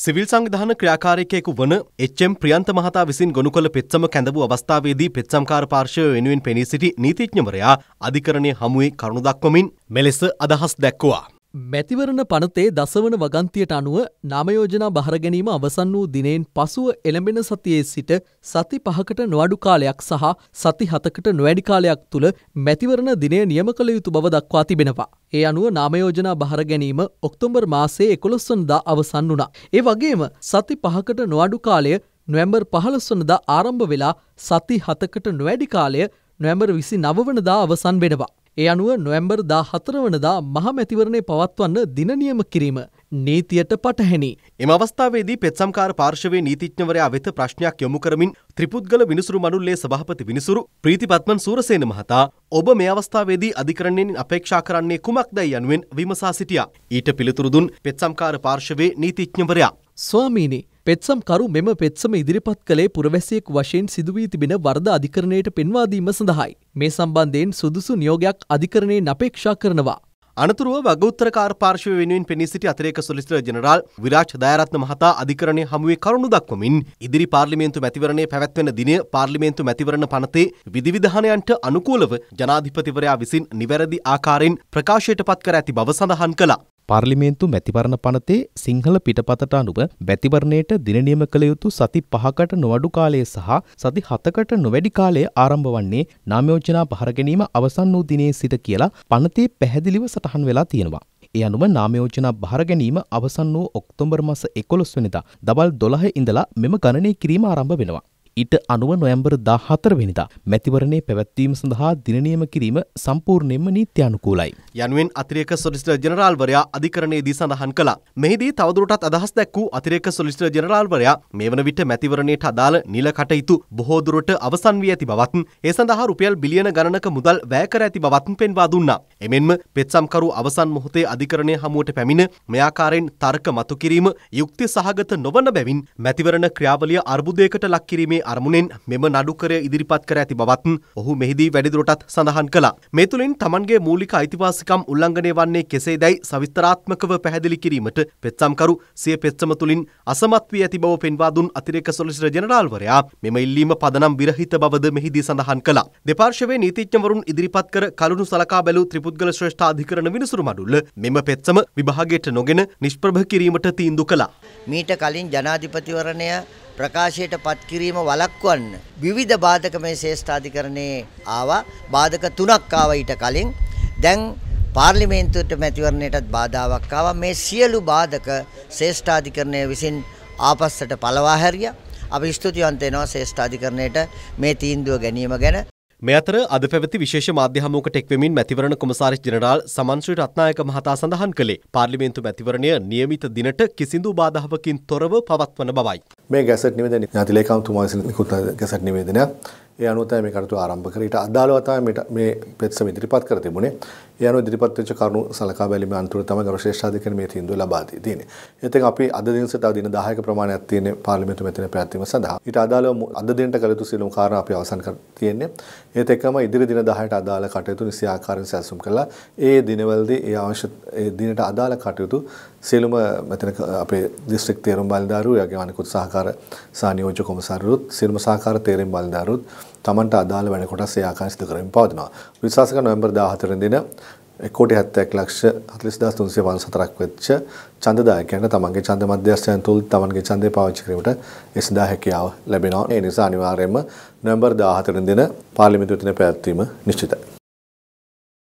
Civil සංවිධාන ක්‍රියාකාරිකයෙකු වන H.M.. Priyantha මහතා විසින් ගොනු කළ පෙත්සම කැඳවූ අවස්ථාවේදී පෙත්සම්කාර පාර්ශවය වෙනුවෙන් පෙනී සිටි නීතිඥවරයා අධිකරණය හමුවේ කරුණු දක්වමින් මෙලෙස අදහස් දැක්වුවා. මැතිවරණ පනතේ දසවන වගන්තියට අනුව නාමයෝජනා බහරගැනීම අවසන් වූ දිනෙන් පසුව එළඹෙන සතියේ සිට සති පහකට නොවඩු කාලයක් සහ සති හතකට නොවැඩි කාලයක් තුළ මැතිවරණ දිනය නියම කළ යුතු බව දක්වා තිබෙනවා. ඒ අනුව නාමයෝජනා බහර ගැනීම ඔක්තෝම්බර් මාසේ එකොළොස්වනදා අවසන් වුණා. ඒ වගේම සති පහකට නොවඩු කාලය නොවැම්බර් පහළොස්වනදා ආරම්භ වෙලා සති හතකට නොවැඩි කාලය නොවැම්බර් විසි නවවනදා අවසන් වෙනවා. ඒ අනුව නොවැම්බර් 14 වනදා මහමැතිවරණය පවත්වන්න දින නියම කිරීම නීතියට පටහැනි. එම අවස්ථාවේදී පෙත්සම්කාර පාර්ශවයේ නීතිඥවරයා වෙත ප්‍රශ්නයක් යොමු කරමින් ත්‍රිපුද්ගල විනිසුරු මණුල්ලේ සභාපති විනිසුරු ප්‍රීතිපත්මන් සූරසේන මහතා ඔබ මේ අවස්ථාවේදී අධිකරණයෙන් අපේක්ෂා කරන්නේ කුමක්දයි යනුවෙන් විමසා සිටියා. ඊට පිළිතුරු දුන් පෙත්සම්කාර පාර්ශවයේ නීතිඥවරයා ස්වාමීනි පෙත්සම්කරු මෙම පෙත්සම ඉදිරිපත් කළේ පුරවැසියෙක් වශයෙන් සිදුවී තිබෙන වරද අධිකරණයට පෙන්වාදීම සඳහායි. මේ සම්බන්ධයෙන් සුදුසු නියෝගයක් අධිකරණයෙන් අපේක්ෂා කරනවා. අනතුරුව වගඋත්තරකාර පාර්ශව වෙනුවෙන් පෙනී සිටි අතරේක සොලිස්ටර් ජෙනරාල් විරාජ් දයරත්න මහතා අධිකරණය හමුවේ කරුණු දක්වමින් ඉදිරි පාර්ලිමේන්තු මැතිවරණය පැවැත්වෙන දිනය පාර්ලිමේන්තු මැතිවරණ පනතේ විධිවිධානයන්ට අනුකූලව ජනාධිපතිවරයා විසින් නිවැරදි ආකාරයෙන් ප්‍රකාශයට පත් කර ඇති බව සඳහන් කළා. පාර්ලිමේන්තු මැතිවරණ පනතේ සිංහල පිටපතට අනුව මැතිවරණයට දින නියම කළ යුතු සති 5කට නොඅඩු කාලය සහ සති 7කට නොවැඩි කාලය ආරම්භ වන්නේ නාම යෝජනා බහර ගැනීම අවසන් වූ දිනේ සිට කියලා පනතේ පැහැදිලිව සටහන් වෙලා තියෙනවා. ඒ අනුව නාම යෝජනා බහර ගැනීම අවසන් වූ ඔක්තෝබර් මාස 11 වෙනිදා දවල් 12 ඉඳලා මෙම ගණනය කිරීම ආරම්භ වෙනවා. ඊට අනුව නොවැම්බර් 14 වෙනිදා මැතිවරණේ පැවැත්වීම සඳහා දිනනියම කිරීම සම්පූර්ණයෙන්ම නීත්‍යානුකූලයි. යනුවෙන් අතිරේක සොලිසිටර් ජෙනරාල්වරයා අධිකරණයේදී සඳහන් කළා. මෙහිදී තවදුරටත් අදහස් දැක් වූ අතිරේක සොලිසිටර් ජෙනරාල්වරයා මේවන විට මැතිවරණයට අදාළ නිල කටයුතු බොහෝ දුරට අවසන් වී ඇති බවත් ඒ සඳහා රුපියල් බිලියන ගණනක මුදල් වැය කර ඇති බවත් පෙන්වා දුන්නා. එමෙන්ම පෙත්සම්කරු අවසන් මොහොතේ අධිකරණය හමුවට පැමිණ මෙයාකාරයෙන් තර්ක මතු කිරීම යුක්ති සහගත නොවන බැවින් මැතිවරණ ක්‍රියාවලිය අර්බුදයකට ලක් කිරීමේ අරමුණෙන් මෙම නඩුකරය ඉදිරිපත් කර ඇති බවත් ඔහු මෙහිදී වැඩිදුරටත් සඳහන් කළා. මේ තුළින් තමන්ගේ මූලික අයිතිවාසිකම් උල්ලංඝනය වන්නේ කෙසේදයි සවිස්තරාත්මකව පැහැදිලි කිරීමට පෙත්සම්කරු සිය පෙත්සම තුළින් අසමත් වී ඇති බව පෙන්වා දුන් අතිරේක සොලිසිටර් ජෙනරාල්වරයා මෙම ඉල්ලීම පදනම් විරහිත බවද මෙහිදී සඳහන් කළා. දෙපාර්ශවයේ නීතිඥවරුන් ඉදිරිපත් කර කලුණු සලකා බැලූ ත්‍රිපුද්ගල ශ්‍රේෂ්ඨ අධිකරණ විනිසුරු මඩුල්ල මෙම පෙත්සම විභාගයට නොගෙන නිෂ්ප්‍රභ කිරීමට තීන්දු කළා. මීට කලින් ජනාධිපතිවරණය ප්‍රකාශයට පත්කිරීම වළක්වන්න විවිධ බාධක මේ ශේෂ්ඨාධිකරණයේ ආවා බාධක තුනක් ආවා ඊට කලින් දැන් පාර්ලිමේන්තුවට මැතිවරණයටත් බාධාවක් ආවා මේ සියලු බාධක ශේෂ්ඨාධිකරණය විසින් ආපස්සට පළවා හැරියා අපි ස්තුතිවන්ත වෙනවා ශේෂ්ඨාධිකරණයට මේ තීන්දුව ගැනීම ගැන මේ අතර අද පැවති විශේෂ මාධ්‍ය හමුවකට එක්වෙමින් මැතිවරණ කොමසාරිස් ජෙනරාල් සමන්ශ්‍රී රත්නායක මහතා සඳහන් කළේ පාර්ලිමේන්තු මැතිවරණය નિયમિત දිනට කිසිදු බාධාවකින් තොරව පවත්වන බවයි. මේ ගැසට් නිවේදනය ඥාති ලේකම්තුමා විසින් නිකුත් ගැසට් නිවේදනයක් ඒ අනුව තමයි මේ කටයුතු ආරම්භ කරේ. ඊට අදාළව තමයි මේ පෙත්සම ඉදිරිපත් කර තිබුණේ. ඒ අනුව ඉදිරිපත් වෙච්ච කරුණු සලකා බැලීමේ අන්තර තමයි ගරු ශ්‍රේෂ්ඨාධිකරණ මේ තීන්දුව ලබා දී තියෙන්නේ. එතෙන් අපි අද දිනසට තව දින 10ක ප්‍රමාණයක් තියෙන පාර්ලිමේන්තු මෙතන පැවැත්වීම සඳහා. ඊට අදාළව අද දිනට කළ යුතු සියලුම කාරණා අපි අවසන් කර තියෙන්නේ. ඒත් එක්කම ඉදිරි දින 10ට අදාළ කටයුතු නිසි ආකාරයෙන් සැලසුම් කළා. ඒ දිනවලදී ඒ අවශ්‍ය ඒ දිනට අදාළ කටයුතු සියලුම මෙතන අපේ දිස්ත්‍රික් තේරුම් බලධාරුවෝ යගේ අනිකුත් සහ සහකාර සහනියෝජ්‍ය කොමසාරවරුත් සියලුම සහකාර තේරීම් බලධාරීවරුත් Tamanට අදාළ වැඩ කොටස් ඒ ආකාරයෙන් සිදු කරමින් පවතිනවා. විශ්වාස කරන නොවැම්බර් 14 වෙනි දින 1.71 ලක්ෂ 40354ක් වෙච්ච ඡන්දදායකයන්ට තමන්ගේ ඡන්ද මධ්‍යස්ථාන තුල තමන්ගේ ඡන්දය පාවිච්චි කිරීමට ඒ සඳහා හැකියාව ලැබෙනවා. ඒ නිසා අනිවාර්යයෙන්ම නොවැම්බර් 14 වෙනි දින පාර්ලිමේන්තුව තුන පැවැත්වීම නිශ්චිතයි.